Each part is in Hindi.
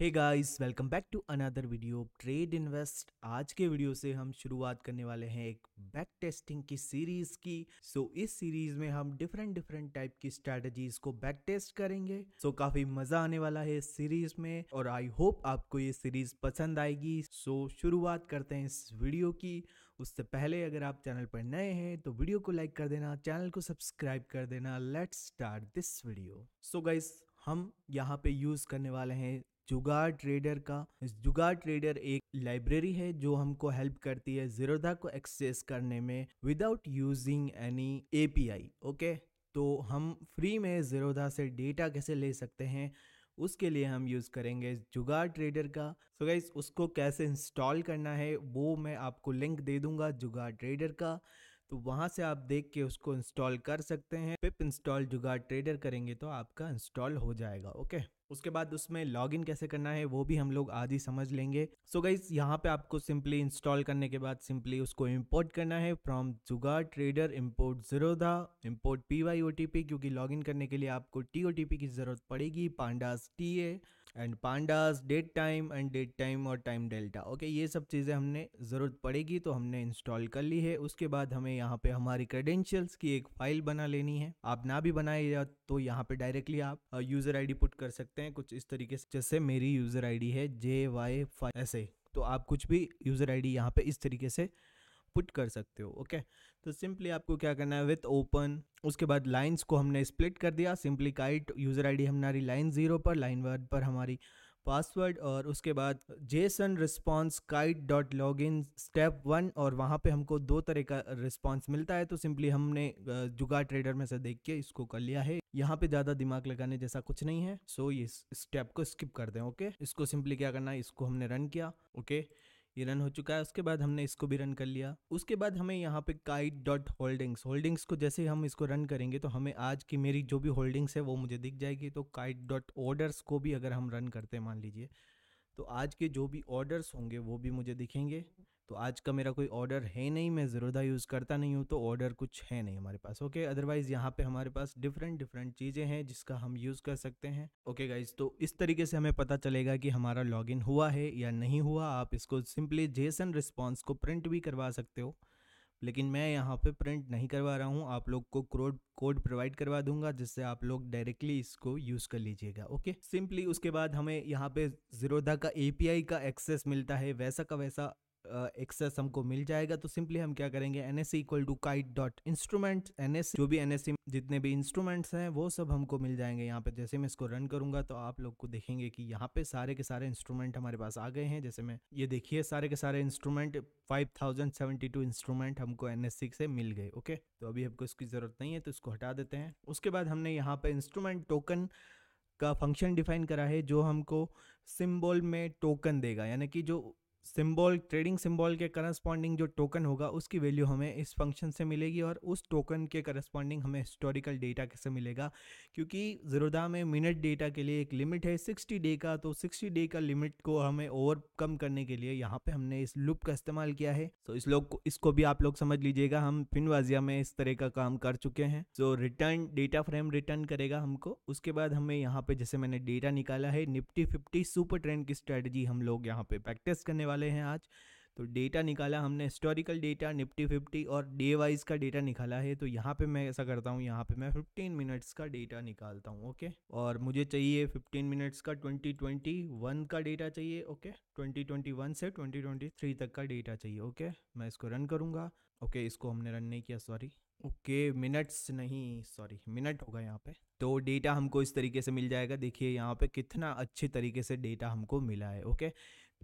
Hey guys welcome back to another video trade invest आज के वीडियो से हम शुरुआत करने वाले हैं एक बैक टेस्टिंग की सीरीज की सो so, इस सीरीज में हम डिफरेंट डिफरेंट टाइप की स्ट्रेटजीज को बैक टेस्ट करेंगे सो so, काफी मजा आने वाला है इस सीरीज में और आई होप आपको ये सीरीज पसंद आएगी सो so, शुरुआत करते हैं इस वीडियो की उससे पहले अगर आप चैनल पर नए हैं तो वीडियो को लाइक कर देना चैनल को सब्सक्राइब कर देना let's start this video so guys हम यहाँ पे यूज करने वाले हैं जुगाड़ ट्रेडर का जुगाड़ ट्रेडर एक लाइब्रेरी है जो हमको हेल्प करती है जीरोधा को एक्सेस करने में without using any API okay तो हम फ्री में जीरोधा से डेटा कैसे ले सकते हैं उसके लिए हम यूज़ करेंगे जुगाड़ ट्रेडर का सो so गाइज उसको कैसे इंस्टॉल करना है वो मैं आपको लिंक दे दूंगा जुगाड़ ट्रेडर का तो वहाँ से आप देख के उसको इंस्टॉल कर सकते हैं इंस्टॉल जुगाड़ ट्रेडर करेंगे तो आपका इंस्टॉल हो जाएगा ओके उसके बाद उसमें लॉग इन कैसे करना है वो भी हम लोग आज ही समझ लेंगे सो so गाइज यहाँ पे आपको सिंपली इंस्टॉल करने के बाद सिंपली उसको इंपोर्ट करना है from jugaad trader import Zerodha import P Y O T P क्योंकि लॉगिन करने के लिए आपको टी ओ टी पी की ज़रूरत पड़ेगी pandas T A and pandas date time and date time और टाइम डेल्टा ओके ये सब चीज़ें हमने ज़रूरत पड़ेगी तो हमने इंस्टॉल कर ली है उसके बाद हमें यहाँ पे हमारी क्रेडेंशियल्स की एक फाइल बना लेनी है आप ना भी बनाए तो यहाँ पे डायरेक्टली आप यूज़र आईडी पुट कर सकते हैं कुछ इस तरीके से जैसे मेरी यूज़र आई है जे वाई फाइव ऐसे तो आप कुछ भी यूज़र डी यहाँ पे इस तरीके से पुट कर सकते हो ओके तो सिंपली आपको क्या करना है विथ ओपन उसके बाद लाइंस को हमने स्प्लिट कर दिया सिंपली काइट यूज़र आईडी हमारी लाइन ज़ीरो पर लाइन वर्ड पर हमारी पासवर्ड और उसके बाद JSON response Kite dot login step one और वहाँ पे हमको दो तरह का रिस्पॉन्स मिलता है तो सिंपली हमने जुगा ट्रेडर में से देख के इसको कर लिया है यहाँ पे ज़्यादा दिमाग लगाने जैसा कुछ नहीं है सो so, ये स्टेप को स्किप कर दें ओके इसको सिंपली क्या करना है इसको हमने रन किया ओके ये रन हो चुका है उसके बाद हमने इसको भी रन कर लिया उसके बाद हमें यहाँ पे काइट डॉट होल्डिंग्स होल्डिंग्स को जैसे हम इसको रन करेंगे तो हमें आज की मेरी जो भी होल्डिंग्स है वो मुझे दिख जाएगी तो काइट डॉट ऑर्डर्स को भी अगर हम रन करते हैं मान लीजिए तो आज के जो भी ऑर्डर्स होंगे वो भी मुझे दिखेंगे तो आज का मेरा कोई ऑर्डर है नहीं मैं ज़रूरदा यूज़ करता नहीं हूँ तो ऑर्डर कुछ है नहीं हमारे पास ओके अदरवाइज़ यहाँ पे हमारे पास डिफरेंट डिफरेंट चीज़ें हैं जिसका हम यूज़ कर सकते हैं ओके गाइज तो इस तरीके से हमें पता चलेगा कि हमारा लॉगिन हुआ है या नहीं हुआ आप इसको सिंपली जेसन रिस्पॉन्स को प्रिंट भी करवा सकते हो लेकिन मैं यहाँ पे प्रिंट नहीं करवा रहा हूँ आप लोग को क्रोड कोड प्रोवाइड करवा दूंगा जिससे आप लोग डायरेक्टली इसको यूज़ कर लीजिएगा ओके सिंपली उसके बाद हमें यहाँ पे जीरोधा का एपीआई का एक्सेस मिलता है वैसा का वैसा एक्सेस हमको मिल जाएगा तो सिंपली हम क्या करेंगे N S equal to Kite dot instrument N S जो भी एन एस e जितने भी इंस्ट्रूमेंट्स हैं वो सब हमको मिल जाएंगे यहाँ पे जैसे मैं इसको रन करूंगा तो आप लोग को देखेंगे कि यहाँ पे सारे के सारे इंस्ट्रूमेंट हमारे पास आ गए हैं जैसे मैं ये देखिए सारे के सारे इंस्ट्रूमेंट 5072 इंस्ट्रूमेंट हमको एन e से मिल गए ओके तो अभी हमको इसकी ज़रूरत नहीं है तो इसको हटा देते हैं उसके बाद हमने यहाँ पे इंस्ट्रूमेंट टोकन का फंक्शन डिफाइन करा है जो हमको सिंबल में टोकन देगा यानी कि जो सिंबल ट्रेडिंग सिंबल के करस्पॉन्डिंग जो टोकन होगा उसकी वैल्यू हमें इस फंक्शन से मिलेगी और उस टोकन के करस्पॉन्डिंग हमें हिस्टोरिकल डेटा कैसे मिलेगा क्योंकि जरोदा में मिनट डेटा के लिए एक लिमिट है 60 डे का तो 60 डे का लिमिट को हमें ओवरकम करने के लिए यहाँ पे हमने इस लुप का इस्तेमाल किया है सो इस लोग इसको भी आप लोग समझ लीजिएगा हम वाजिया में इस तरह का काम कर चुके हैं so return data frame return करेगा हमको उसके बाद हमें यहाँ पे जैसे मैंने डेटा निकाला है निफ्टी फिफ्टी सुपर ट्रेंड की स्ट्रेटजी हम लोग यहाँ पे प्रैक्टिस करने वाले हैं आज तो डेटा निकाला हमने हिस्टोरिकल डेटा निफ्टी फिफ्टी और डे वाइज का डेटा निकाला है तो यहाँ पे मैं ऐसा करता हूँ यहाँ पे मैं फिफ्टीन मिनट्स का डेटा निकालता हूँ ओके और मुझे चाहिए फिफ्टीन मिनट्स का ट्वेंटी ट्वेंटी वन का डेटा चाहिए ओके ट्वेंटी ट्वेंटी वन से ट्वेंटी ट्वेंटी थ्री तक का डेटा चाहिए ओके मैं इसको रन करूँगा ओके इसको हमने रन नहीं किया सॉरी ओके मिनट्स नहीं सॉरी मिनट होगा यहाँ पे तो डेटा हमको इस तरीके से मिल जाएगा देखिए यहाँ पे कितना अच्छे तरीके से डेटा हमको मिला है ओके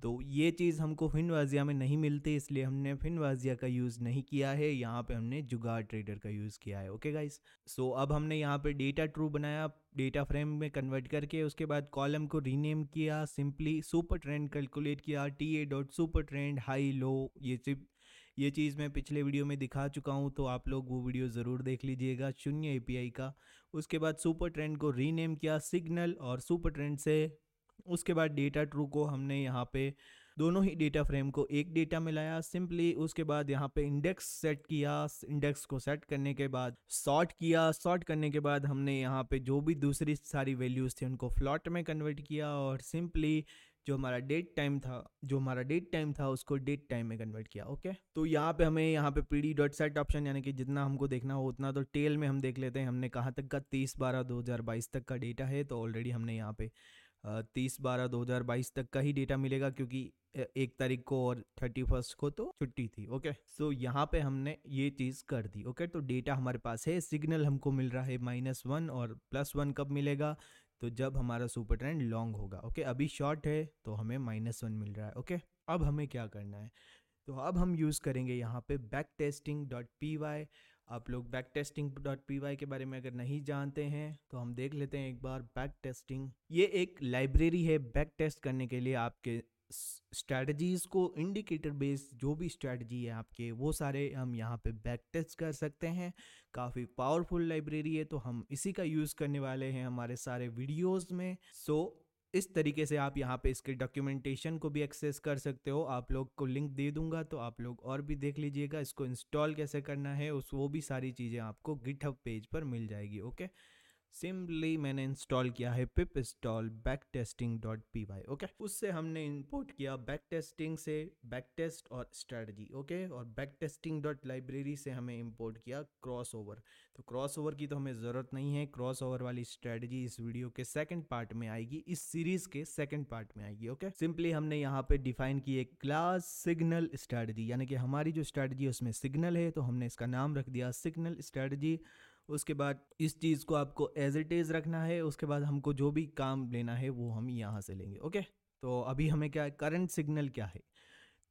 तो ये चीज़ हमको फिन वाजिया में नहीं मिलती इसलिए हमने फिन वाजिया का यूज़ नहीं किया है यहाँ पे हमने जुगाड़ ट्रेडर का यूज़ किया है ओके गाइस सो अब हमने यहाँ पे डेटा ट्रू बनाया डेटा फ्रेम में कन्वर्ट करके उसके बाद कॉलम को रीनेम किया सिंपली सुपर ट्रेंड कैलकुलेट किया T A dot super trend high low ये चिप ये चीज़ मैं पिछले वीडियो में दिखा चुका हूँ तो आप लोग वो वीडियो ज़रूर देख लीजिएगा शून्य ए का उसके बाद सुपर ट्रेंड को रीनेम किया सिग्नल और सुपर ट्रेंड से उसके बाद डेटा ट्रू को हमने यहाँ पे दोनों ही डेटा फ्रेम को एक डेटा में लाया सिंपली उसके बाद यहाँ पे इंडेक्स सेट किया इंडेक्स को सेट करने के बाद सॉर्ट किया सॉर्ट करने के बाद हमने यहाँ पे जो भी दूसरी सारी वैल्यूज़ थी उनको फ्लॉट में कन्वर्ट किया और सिंपली जो हमारा डेट टाइम था जो हमारा डेट टाइम था उसको डेट टाइम में कन्वर्ट किया ओके तो यहाँ पे हमें यहाँ पे P D dot set option यानी कि जितना हमको देखना हो उतना तो टेल में हम देख लेते हैं हमने कहाँ तक का तीस बारह दो हज़ार बाईस तक का डेटा है तो ऑलरेडी हमने यहाँ पे तीस बारह दो हज़ार बाईस तक का ही डेटा मिलेगा क्योंकि एक तारीख को और थर्टी फर्स्ट को तो छुट्टी थी ओके सो so, यहाँ पे हमने ये चीज़ कर दी ओके तो डेटा हमारे पास है सिग्नल हमको मिल रहा है माइनस वन और प्लस वन कब मिलेगा तो जब हमारा सुपर ट्रेंड लॉन्ग होगा ओके अभी शॉर्ट है तो हमें माइनस वन मिल रहा है ओके अब हमें क्या करना है तो अब हम यूज़ करेंगे यहाँ पे backtesting dot P Y आप लोग backtesting dot P Y के बारे में अगर नहीं जानते हैं तो हम देख लेते हैं एक बार बैक टेस्टिंग ये एक लाइब्रेरी है बैक टेस्ट करने के लिए आपके स्ट्रेटजीज को इंडिकेटर बेस्ड जो भी स्ट्रेटजी है आपके वो सारे हम यहाँ पे बैक टेस्ट कर सकते हैं काफ़ी पावरफुल लाइब्रेरी है तो हम इसी का यूज़ करने वाले हैं हमारे सारे वीडियोस में सो so, इस तरीके से आप यहाँ पे इसके डॉक्यूमेंटेशन को भी एक्सेस कर सकते हो आप लोग को लिंक दे दूंगा तो आप लोग और भी देख लीजिएगा इसको इंस्टॉल कैसे करना है उस वो भी सारी चीज़ें आपको गिटअप पेज पर मिल जाएगी ओके सिंपली मैंने इंस्टॉल किया है pip install backtesting dot P Y okay उससे हमने इंपोर्ट किया बैक टेस्टिंग से बैक टेस्ट और स्ट्रेटजी ओके okay? और बैक टेस्टिंग डॉट लाइब्रेरी से हमें इंपोर्ट किया क्रॉस ओवर तो क्रॉस ओवर की तो हमें ज़रूरत नहीं है क्रॉस ओवर वाली स्ट्रेटजी इस वीडियो के सेकेंड पार्ट में आएगी इस सीरीज के सेकेंड पार्ट में आएगी ओके okay? सिंपली हमने यहाँ पे डिफाइन की एक क्लास सिग्नल स्ट्रेटजी यानी कि हमारी जो स्ट्रेटजी है उसमें सिग्नल है तो हमने इसका नाम रख दिया सिग्नल स्ट्रेटजी उसके बाद इस चीज़ को आपको एज इट इज़ रखना है उसके बाद हमको जो भी काम लेना है वो हम यहाँ से लेंगे ओके तो अभी हमें क्या है करंट सिग्नल क्या है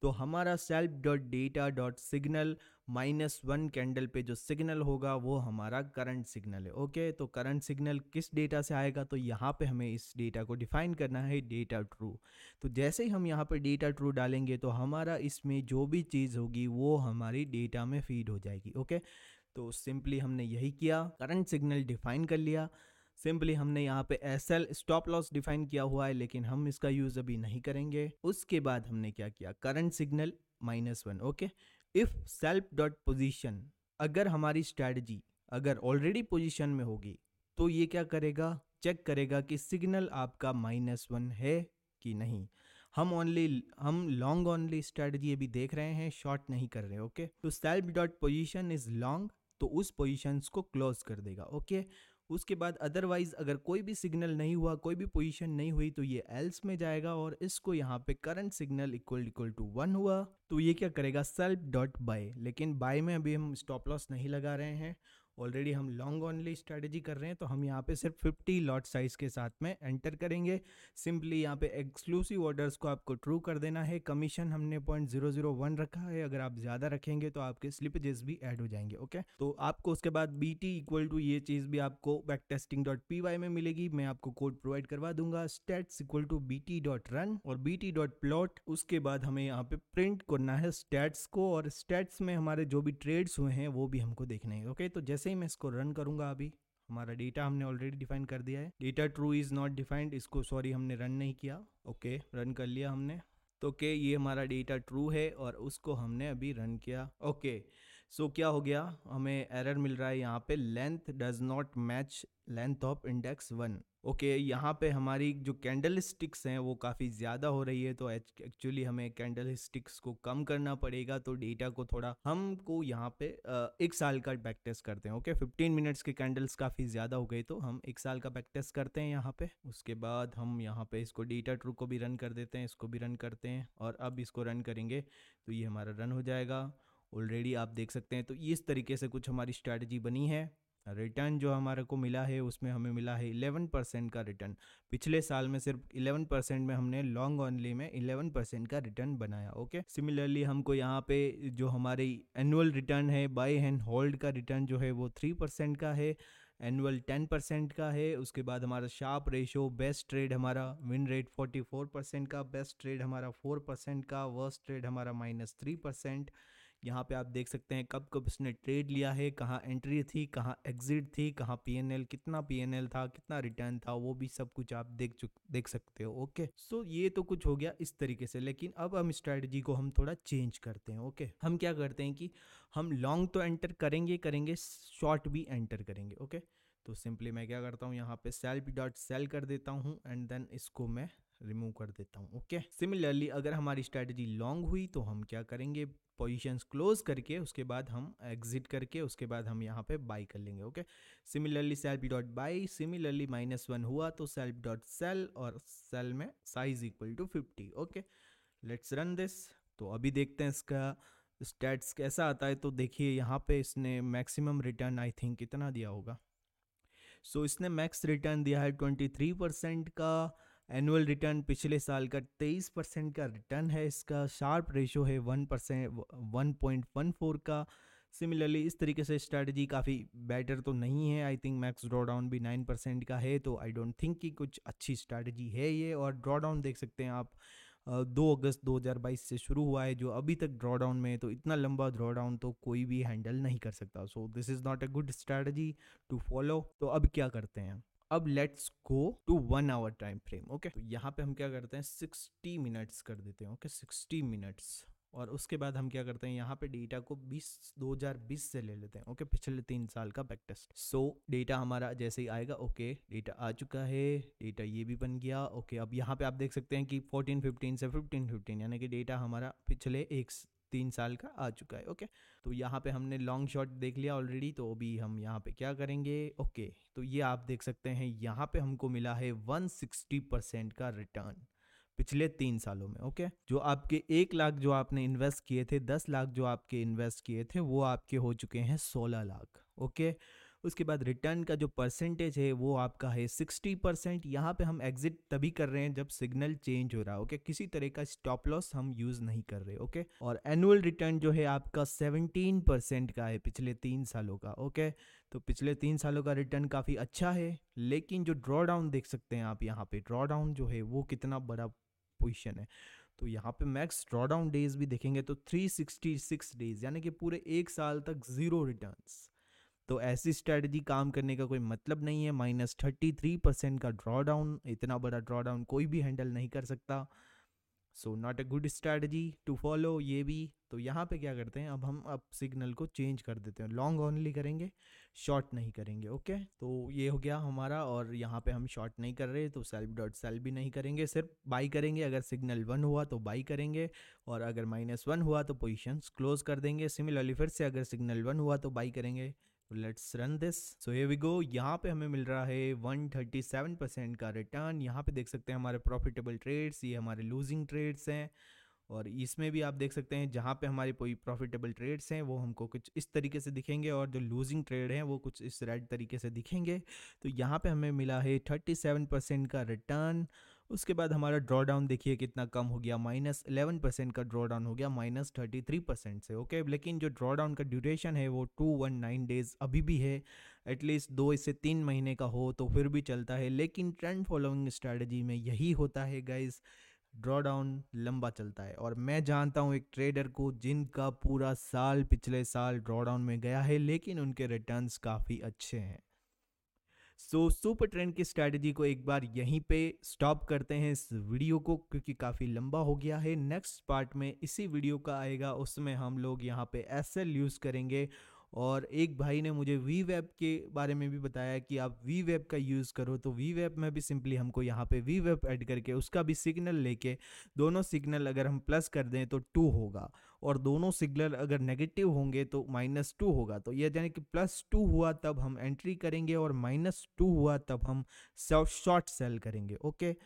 तो हमारा self dot data dot signal minus one candle पे जो सिग्नल होगा वो हमारा करंट सिग्नल है ओके तो करंट सिग्नल किस डेटा से आएगा तो यहाँ पे हमें इस डेटा को डिफाइन करना है डेटा ट्रू तो जैसे ही हम यहाँ पर डेटा ट्रू डालेंगे तो हमारा इसमें जो भी चीज़ होगी वो हमारी डेटा में फीड हो जाएगी ओके तो सिंपली हमने यही किया करंट सिग्नल डिफाइन कर लिया सिंपली हमने यहाँ पे S L stop loss define किया हुआ है लेकिन हम इसका यूज अभी नहीं करेंगे उसके बाद हमने क्या किया current signal minus one okay if self dot position अगर हमारी स्ट्रेटजी अगर ऑलरेडी पोजिशन में होगी तो ये क्या करेगा चेक करेगा कि सिग्नल आपका माइनस वन है कि नहीं हम ओनली हम लॉन्ग ओनली स्ट्रेटजी अभी देख रहे हैं शॉर्ट नहीं कर रहे ओके तो self dot position is long तो उस पोजीशंस को क्लोज कर देगा ओके उसके बाद अदरवाइज़ अगर कोई भी सिग्नल नहीं हुआ कोई भी पोजीशन नहीं हुई तो ये एल्स में जाएगा और इसको यहाँ पे current signal equal equal to one हुआ तो ये क्या करेगा सेल्फ डॉट बाय लेकिन बाय में अभी हम स्टॉप लॉस नहीं लगा रहे हैं ऑलरेडी हम लॉन्ग ऑनली स्ट्रैटेजी कर रहे हैं तो हम यहाँ पे सिर्फ 50 लॉट साइज़ के साथ में एंटर करेंगे सिंपली यहाँ पे एक्सक्लूसिव ऑर्डर्स को आपको ट्रू कर देना है कमीशन हमने पॉइंट जीरो जीरो वन रखा है अगर आप ज़्यादा रखेंगे तो आपके स्लिपेजेस भी ऐड हो जाएंगे ओके तो आपको उसके बाद बी टी इक्वल टू ये चीज़ भी आपको backtesting dot P Y में मिलेगी मैं आपको कोड प्रोवाइड करवा दूंगा stats equal to B T dot run और बी टी डॉट प्लॉट उसके बाद हमें यहाँ पे प्रिंट करना है स्टेट्स को और स्टेट्स में हमारे जो भी ट्रेड्स हुए हैं वो भी हमको देखने हैं ओके तो जैसे जैसे ही मैं इसको रन करूंगा अभी हमारा डेटा हमने ऑलरेडी डिफाइन कर दिया है data true is not defined इसको सॉरी हमने रन नहीं किया ओके okay, रन कर लिया हमने तो के ये हमारा डेटा ट्रू है और उसको हमने अभी रन किया ओके okay, सो so, क्या हो गया हमें एरर मिल रहा है यहाँ पे length does not match length of index one okay यहाँ पे हमारी जो कैंडल स्टिक्स हैं वो काफ़ी ज़्यादा हो रही है तो एक्चुअली हमें कैंडल स्टिक्स को कम करना पड़ेगा तो डेटा को थोड़ा हमको यहाँ पे एक साल का बैक टेस्ट करते हैं ओके फिफ्टीन मिनट्स के कैंडल्स काफ़ी ज़्यादा हो गए तो हम एक साल का बैक टेस्ट करते हैं यहाँ पे उसके बाद हम यहाँ पे इसको डेटा ट्रू को भी रन कर देते हैं इसको भी रन करते हैं और अब इसको रन करेंगे तो ये हमारा रन हो जाएगा ऑलरेडी आप देख सकते हैं तो इस तरीके से कुछ हमारी स्ट्रैटेजी बनी है रिटर्न जो हमारे को मिला है उसमें हमें मिला है 11 परसेंट का रिटर्न पिछले साल में सिर्फ 11 परसेंट में हमने लॉन्ग ऑनली में 11 परसेंट का रिटर्न बनाया ओके सिमिलरली हमको यहाँ पे जो हमारी एनुअल रिटर्न है बाय एंड होल्ड का रिटर्न जो है वो थ्री परसेंट का है एनुअल टेन परसेंट का है उसके बाद हमारा शार्प रेशो बेस्ट ट्रेड हमारा win rate forty four percent का बेस्ट ट्रेड हमारा फोर परसेंट का वर्स्ट ट्रेड हमारा माइनस थ्री परसेंट यहाँ पे आप देख सकते हैं कब कब इसने ट्रेड लिया है कहाँ एंट्री थी कहाँ एग्जिट थी कहाँ पीएनएल कितना पीएनएल था कितना रिटर्न था वो भी सब कुछ आप देख चुक देख सकते हो ओके सो ये तो कुछ हो गया इस तरीके से लेकिन अब हम स्ट्रैटेजी को हम थोड़ा चेंज करते हैं ओके हम क्या करते हैं कि हम लॉन्ग तो एंटर करेंगे करेंगे शॉर्ट भी एंटर करेंगे ओके तो सिंपली मैं क्या करता हूँ यहाँ पे सेल डॉट सेल कर देता हूँ एंड देन इसको मैं रिमूव कर देता हूँ ओके सिमिलरली अगर हमारी स्ट्रैटेजी लॉन्ग हुई तो हम क्या करेंगे पोजिशन क्लोज करके उसके बाद हम एग्जिट करके उसके बाद हम यहाँ पे बाई कर लेंगे okay similarly sell B dot buy similarly minus one हुआ तो सेल डॉट सेल और सेल में size equal to fifty okay let's run this तो अभी देखते हैं इसका स्टैट्स कैसा आता है तो देखिए यहाँ पे इसने मैक्सिमम रिटर्न आई थिंक कितना दिया होगा सो so, इसने मैक्स रिटर्न दिया है ट्वेंटी थ्री परसेंट का एनुअल रिटर्न पिछले साल का 23 परसेंट का रिटर्न है इसका शार्प रेशो है one percent one point one four का सिमिलरली इस तरीके से स्ट्रेटजी काफ़ी बेटर तो नहीं है आई थिंक मैक्स ड्रॉडाउन भी नाइन परसेंट का है तो आई डोंट थिंक कि कुछ अच्छी स्ट्रैटेजी है ये और ड्रॉडाउन डाउन देख सकते हैं आप दो अगस्त 2022 से शुरू हुआ है जो अभी तक ड्रॉडाउन में है तो इतना लंबा ड्रॉडाउन तो कोई भी हैंडल नहीं कर सकता so this is not a good strategy to follow तो अब क्या करते हैं अब let's go to one hour time frame okay यहाँ पे हम क्या करते हैं सिक्सटी मिनट्स कर देते हैं ओके सिक्सटी मिनट्स और उसके बाद हम क्या करते हैं यहाँ पे डेटा को 20 2020 से ले लेते हैं ओके पिछले तीन साल का बैक टेस्ट सो डेटा हमारा जैसे ही आएगा ओके डेटा आ चुका है डेटा ये भी बन गया ओके अब यहाँ पे आप देख सकते हैं कि 14 15 से 15 15 यानी कि डेटा हमारा पिछले एक तीन साल का आ चुका है ओके तो यहाँ पे हमने लॉन्ग शॉट देख लिया ऑलरेडी तो अभी हम यहाँ पे क्या करेंगे ओके तो ये आप देख सकते हैं यहाँ पे हमको मिला है 160 परसेंट का रिटर्न पिछले तीन सालों में ओके जो आपके एक लाख जो आपने इन्वेस्ट किए थे दस लाख जो आपके इन्वेस्ट किए थे वो आपके हो चुके हैं सोलह लाख ओके उसके बाद रिटर्न का जो परसेंटेज है वो आपका है सिक्सटी परसेंट यहाँ पर हम एग्जिट तभी कर रहे हैं जब सिग्नल चेंज हो रहा है ओके किसी तरह का स्टॉप लॉस हम यूज़ नहीं कर रहे ओके और एनुअल रिटर्न जो है आपका सेवनटीन परसेंट का है पिछले तीन सालों का ओके तो पिछले तीन सालों का रिटर्न काफ़ी अच्छा है लेकिन जो ड्रॉ डाउन देख सकते हैं आप यहाँ पे ड्रॉ डाउन जो है वो कितना बड़ा पोजिशन है तो यहाँ पे मैक्स ड्रॉडाउन डेज भी देखेंगे तो 366 डेज यानी कि पूरे एक साल तक ज़ीरो रिटर्न्स तो ऐसी स्ट्रेटजी काम करने का कोई मतलब नहीं है माइनस थर्टी थ्री परसेंट का ड्रॉडाउन इतना बड़ा ड्रॉडाउन कोई भी हैंडल नहीं कर सकता so not a good strategy to follow ये भी तो यहाँ पे क्या करते हैं अब हम अब सिग्नल को चेंज कर देते हैं लॉन्ग ओनली करेंगे शॉर्ट नहीं करेंगे ओके तो ये हो गया हमारा और यहाँ पे हम शॉर्ट नहीं कर रहे तो सेल्फ डॉट सेल भी नहीं करेंगे सिर्फ बाई करेंगे अगर सिग्नल वन हुआ तो बाई करेंगे और अगर माइनस वन हुआ तो पोजिशन क्लोज कर देंगे सिमिलरली फिर से अगर सिग्नल वन हुआ तो बाई करेंगे लेट्स रन दिस सो ये वी गो यहाँ पे हमें मिल रहा है 137 परसेंट का रिटर्न यहाँ पे देख सकते हैं हमारे प्रॉफिटेबल ट्रेड्स ये हमारे लूजिंग ट्रेड्स हैं और इसमें भी आप देख सकते हैं जहाँ पे हमारे कोई प्रॉफिटेबल ट्रेड्स हैं वो हमको कुछ इस तरीके से दिखेंगे और जो लूजिंग ट्रेड हैं वो कुछ इस रेड तरीके से दिखेंगे तो यहाँ पे हमें मिला है 37 परसेंट का रिटर्न उसके बाद हमारा ड्रॉ डाउन देखिए कितना कम हो गया माइनस इलेवन परसेंट का ड्रॉ डाउन हो गया माइनस थर्टी थ्री परसेंट से ओके लेकिन जो ड्रॉ डाउन का ड्यूरेशन है वो टू वन नाइन डेज अभी भी है एटलीस्ट दो इससे तीन महीने का हो तो फिर भी चलता है लेकिन ट्रेंड फॉलोइंग स्ट्रैटेजी में यही होता है गाइज़ ड्रॉ डाउन लंबा चलता है और मैं जानता हूँ एक ट्रेडर को जिनका पूरा साल पिछले साल ड्रॉ डाउन में गया है लेकिन उनके रिटर्न्स काफ़ी अच्छे हैं सो सुपर ट्रेंड की स्ट्रैटेजी को एक बार यहीं पे स्टॉप करते हैं इस वीडियो को क्योंकि काफ़ी लंबा हो गया है नेक्स्ट पार्ट में इसी वीडियो का आएगा उसमें हम लोग यहाँ पे एस यूज़ करेंगे और एक भाई ने मुझे वी वेब के बारे में भी बताया कि आप वी वेब का यूज़ करो तो वी वेब में भी सिंपली हमको यहाँ पे वी वेब ऐड करके उसका भी सिग्नल लेके दोनों सिग्नल अगर हम प्लस कर दें तो टू होगा और दोनों सिग्नल अगर नेगेटिव होंगे तो माइनस टू होगा तो यह यानी कि प्लस टू हुआ तब हम एंट्री करेंगे और माइनस टू हुआ तब हम शॉर्ट सेल करेंगे ओके okay?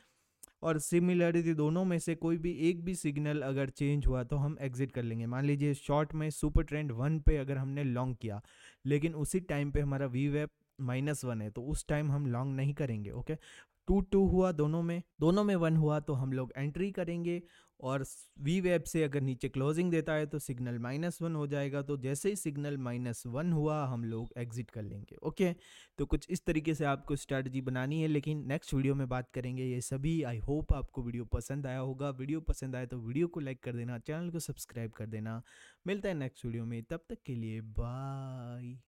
और सिमिलरिटी दोनों में से कोई भी एक भी सिग्नल अगर चेंज हुआ तो हम एग्जिट कर लेंगे मान लीजिए शॉर्ट में सुपर ट्रेंड वन पे अगर हमने लॉन्ग किया लेकिन उसी टाइम पे हमारा वी वेप माइनस वन है तो उस टाइम हम लॉन्ग नहीं करेंगे ओके टू टू हुआ दोनों में दोनों में वन हुआ तो हम लोग एंट्री करेंगे और वी वेब से अगर नीचे क्लोजिंग देता है तो सिग्नल माइनस वन हो जाएगा तो जैसे ही सिग्नल माइनस वन हुआ हम लोग एग्जिट कर लेंगे ओके तो कुछ इस तरीके से आपको स्ट्रैटी बनानी है लेकिन नेक्स्ट वीडियो में बात करेंगे ये सभी आई होप आपको वीडियो पसंद आया होगा वीडियो पसंद आए तो वीडियो को लाइक कर देना चैनल को सब्सक्राइब कर देना मिलता है नेक्स्ट वीडियो में तब तक के लिए बाय